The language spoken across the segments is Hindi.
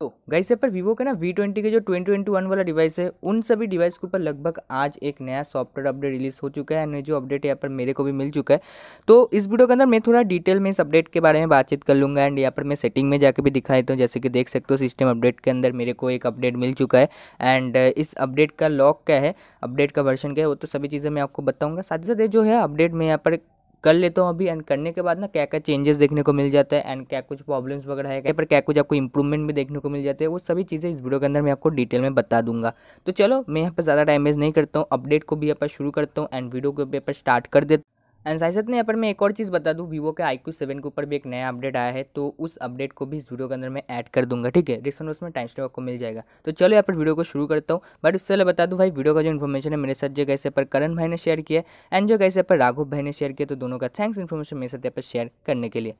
तो गाइस यहाँ पर वीवो का ना वी ट्वेंटी के जो ट्वेंटी ट्वेंटी वन वाला डिवाइस है उन सभी डिवाइस के ऊपर लगभग आज एक नया सॉफ्टवेयर अपडेट रिलीज हो चुका है जो अपडेट यहाँ पर मेरे को भी मिल चुका है तो इस वीडियो के अंदर मैं थोड़ा डिटेल में इस अपडेट के बारे में बातचीत कर लूँगा एंड यहाँ पर मैं सेटिंग में जाकर भी दिखा देता हूँ जैसे कि देख सकते हो सिस्टम अपडेट के अंदर मेरे को एक अपडेट मिल चुका है एंड इस अपडेट का लॉक क्या है अपडेट का वर्जन क्या है वो तो सभी चीज़ें मैं आपको बताऊँगा साथ ही साथ जो है अपडेट में यहाँ पर कर लेता हूँ अभी एंड करने के बाद ना क्या क्या चेंजेस देखने को मिल जाता है एंड क्या कुछ प्रॉब्लम्स वगैरह है पर क्या कुछ आपको इंप्रूवमेंट भी देखने को मिल जाते हैं वो सभी चीज़ें इस वीडियो के अंदर मैं आपको डिटेल में बता दूंगा तो चलो मैं यहाँ पर ज़्यादा टाइम नहीं करता हूँ अपडेट को भी यहाँ पर शुरू करता हूँ एंड वीडियो को भी यहाँ स्टार्ट कर देता एंड साइसत ने पर मैं एक और चीज़ बता दूँ वीवो के आई क्यू सेवन के ऊपर भी एक नया अपडेट आया है तो उस अपडेट को भी इस वीडियो के अंदर मैं ऐड कर दूंगा ठीक है डिस्क्रिप्शन उसमें टाइम स्टॉक आपको मिल जाएगा तो चलो यहाँ पर वीडियो को शुरू करता हूँ बट उससे पहले बता दूँ भाई वीडियो का जो इन्फॉर्मेशन है मेरे साथ जो कैसे पर करण भाई ने शेयर किया एंड जो कैसे पर राघव भाई ने शेयर किया तो दोनों का थैंक्स इन्फॉर्मेशन मेरे साथ यहाँ पर शेयर करने के लिए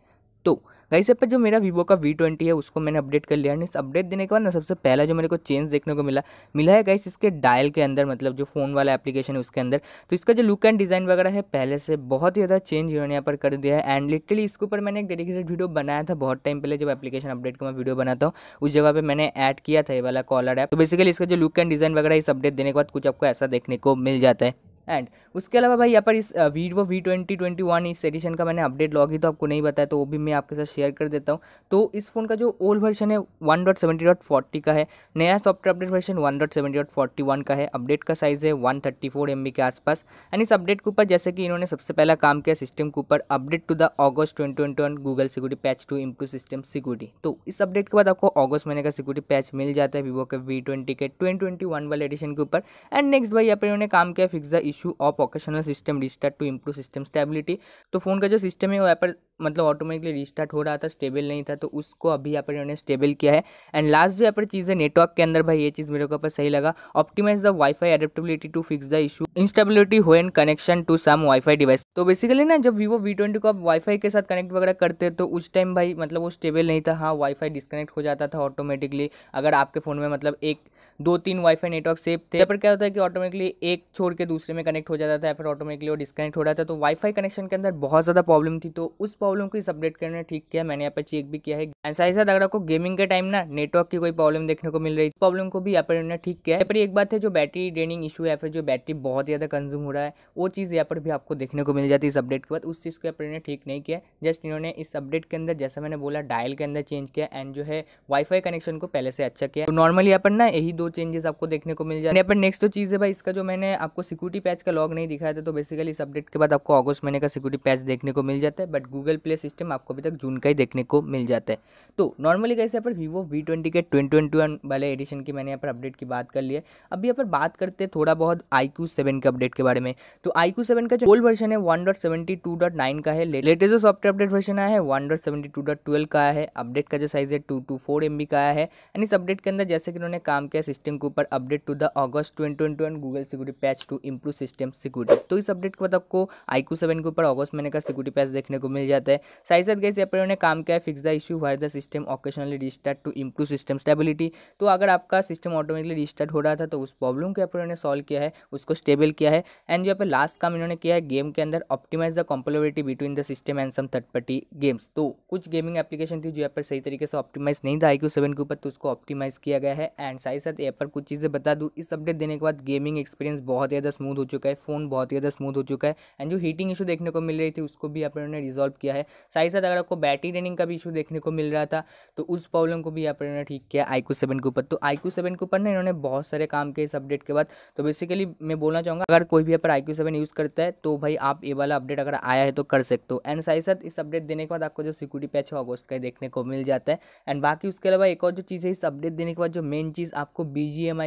तो गाइस यहाँ पर जो मेरा वीवो का वी ट्वेंटी है उसको मैंने अपडेट कर लिया इस अपडेट देने के बाद ना सबसे पहला जो मेरे को चेंज देखने को मिला मिला है गाइस इसके डायल के अंदर मतलब जो फ़ोन वाला एप्लीकेशन है उसके अंदर तो इसका जो लुक एंड डिज़ाइन वगैरह है पहले से बहुत ही ज़्यादा चेंज इन्होंने यहाँ पर कर दिया है एंड लिटरली इसके ऊपर मैंने एक डेडिकेटेड वीडियो बनाया था बहुत टाइम पहले जब एप्लीकेशन अपडेट का मैं वीडियो बनाता हूँ उस जगह पर मैंने ऐड किया था ये वाला कॉलर ऐप तो बेसिकली इसका जो लुक एंड डिज़ाइन वगैरह इस अपडेट देने के बाद कुछ आपको ऐसा देखने को मिल जाता है एंड उसके अलावा भाई यहाँ पर इस Vivo V twenty twenty one इस एडिशन का मैंने अपडेट लॉग ही तो आपको नहीं बताया तो वो भी मैं आपके साथ शेयर कर देता हूँ तो इस फ़ोन का जो ओल्ड वर्जन है one dot seventy dot forty का है नया software update version one dot seventy dot forty one का है अपडेट का साइज़ है one thirty four M B के आसपास एंड इस अपडेट के ऊपर जैसे कि इन्होंने सबसे पहला काम किया सिस्टम के ऊपर update to the August twenty twenty one Google security patch to improve system security तो इस अपडेट के बाद आपको ऑगस्ट महीने का सिक्योरिटी पैच मिल जाता है वीवो के वी ट्वेंटी के ट्वेंटी ट्वेंटी वन वाले एडिशन के ऊपर एंड नेक्स्ट भाई यहाँ पर इन्होंने काम किया fix the issue of occasional system restart to improve system stability तो फ़ोन का जो सिस्टम है वो एपर मतलब ऑटोमेटिकली रिस्टार्ट हो रहा था स्टेबल नहीं था तो उसको अभी यहाँ पर इन्होंने स्टेबल किया है एंड लास्ट जो यहाँ पर चीज़ है नेटवर्क के अंदर भाई ये चीज़ मेरे को पर सही लगा optimise the wifi adaptability to fix the issue instability हो and connection to some wifi device तो बेसिकली ना जब वीवो वी ट्वेंटी को आप वाईफाई के साथ कनेक्ट वगैरह करते तो उस टाइम भाई मतलब वो स्टेबल नहीं था हाँ वाईफाई डिस्कनेक्ट हो जाता था ऑटोमेटिकली अगर आपके फ़ोन में मतलब एक दो तीन वाईफाई नेटवर्क सेफ थे पर क्या होता है कि ऑटोमेटिकली एक छोड़ के दूसरे में कनेक्ट हो जाता था या फिर ऑटोमेटिकली वो डिस्कनेक्ट हो रहा था तो वाईफाई कनेक्शन के अंदर बहुत ज़्यादा प्रॉब्लम थी तो उस प्रॉब्लम को इस अपडेट करने ठीक किया मैंने यहाँ पर चेक भी किया है ऐसा ऐसा लग रहा गेमिंग के टाइम ना नेटवर्क की कोई प्रॉब्लम देखने को मिल रही प्रॉब्लम तो को भी यहाँ पर इन्होंने ठीक किया है पर एक बात है जो बैटरी ड्रेनिंग इशू है फिर जो बैटरी बहुत ज़्यादा कंज्यूम हो रहा है वो चीज़ यहाँ पर भी आपको देखने को मिल जाती है इस अपडेट के बाद उस चीज़ को यहाँ पर इन्होंने ठीक नहीं किया जस्ट इन्होंने इस अपडेट के अंदर जैसा मैंने बोला डायल के अंदर चेंज किया एंड जो है वाईफाई कनेक्शन को पहले से अच्छा किया नॉर्मली तो यहाँ पर ना यही दो चेंजेस आपको देखने को मिल जाते हैं पर नेक्स्ट तो चीज़ है भाई इसका जो मैंने आपको सिक्योरिटी पैच का लॉग नहीं दिखाया था तो बेसिकली इस अपडेट के बाद आपको ऑगस्ट महीने का सिक्योरिटी पैच देखने को मिल जाता है but Google Google Play system आपको अभी तक जून का ही देखने को मिल जाता है तो नॉर्मली कैसे यहाँ पर वीवो वी ट्वेंटी के ट्वेंटी ट्वेंटी वाले एडिशन की मैंने यहाँ पर अपडेट की बात कर ली है अभी यहाँ पर बात करते हैं थोड़ा बहुत आई क्यू सेवन के अपडेट के बारे में तो आई क्यू सेवन का जो ओल्ड वर्जन है one dot seventy two dot nine का है लेटेस्ट जो सॉफ्टवेयर अपडेट वर्जन आया है one dot seventy two dot twelve का है अपडेट का जो साइज है two two four M B का आया है एंड इस अपडेट के अंदर जैसे कि उन्होंने काम किया सिस्टम के ऊपर update to the August twenty twenty one Google security patch to improve system security तो इस अपडेट के बाद आपको आई क्यू सेवन के ऊपर ऑगस्ट महीने का सिक्योरिटी पैच देखने को मिल जाता है जाता है साथ साथ गैस यहाँ पर उन्होंने काम किया fix the issue where the system occasionally restart to improve system stability तो अगर आपका सिस्टम ऑटोमेटिकली रिस्टार्ट हो रहा था तो उस प्रॉब्लम को यहाँ पर उन्होंने सॉल्व किया है उसको स्टेबल किया है एंड यहाँ पर लास्ट काम इन्होंने किया है गेम के अंदर optimise the compatibility between the system and some third party games तो कुछ गेमिंग एप्लीकेशन थी जो यहाँ पर सही तरीके से ऑप्टिमाइज नहीं था आई सेवन के ऊपर तो उसको ऑप्टिमाइज किया गया है एंड साथ साथ यहाँ पर कुछ चीज़ें बता दूँ इस अपडेट देने के बाद गेमिंग एक्सपीरियंस बहुत ज़्यादा स्मूथ हो चुका है फ़ोन बहुत ज़्यादा स्मूथ हो चुका है एंड जो हीटिंग इशू देखने को मिल रही थी उसको भी यहाँ पर उन्होंने रिजॉल्व किया है साथ ही साथ अगर आपको बैटरी रनिंग का भी इशू देखने को मिल रहा था तो उस प्रॉब्लम को भी यहाँ पर इन्होंने ठीक किया आई सेवन के ऊपर तो आई सेवन के ऊपर ना इन्होंने बहुत सारे काम किए इस अपडेट के बाद तो बेसिकली मैं बोलना चाहूँगा अगर कोई भी यहाँ पर आई सेवन यूज़ करता है तो भाई आप ये वाला अपडेट अगर आया है तो कर सकते हो एंड साथ ही साथ इस अपडेट देने के बाद आपको जो सिक्योरिटी पैच है अगस्त का देखने को मिल जाता है एंड बाकी उसके अलावा एक और जो चीज़ है इस अपडेट देने के बाद जो मेन चीज़ आपको बी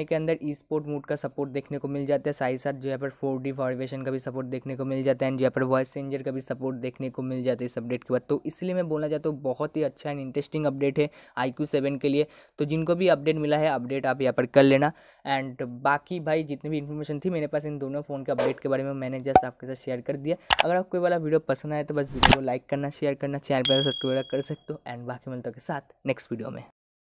के अंदर ई स्पोर्ट मूड का सपोर्ट देखने को मिल जाता है साथ ही साथ जो यहाँ पर फोर डी का भी सपोर्ट देखने को मिल जाता है एंड जो यहाँ पर वॉइस चेंजर का भी सपोर्ट देखने को मिल जाता है इस अपडेट के बाद तो इसलिए मैं बोलना चाहता हूँ बहुत ही अच्छा एंड इंटरेस्टिंग अपडेट है आई क्यू सेवन के लिए तो जिनको भी अपडेट मिला है अपडेट आप यहाँ पर कर लेना एंड बाकी भाई जितनी भी इन्फॉर्मेशन थी मेरे पास इन दोनों फ़ोन के अपडेट के बारे में मैंने जस्ट आपके साथ शेयर कर दिया अगर आपको कोई वाला वीडियो पसंद आए तो बस वीडियो को लाइक करना शेयर करना चैनल पर सब्सक्राइब कर सकते हो एंड बाकी मिलता के साथ नेक्स्ट वीडियो में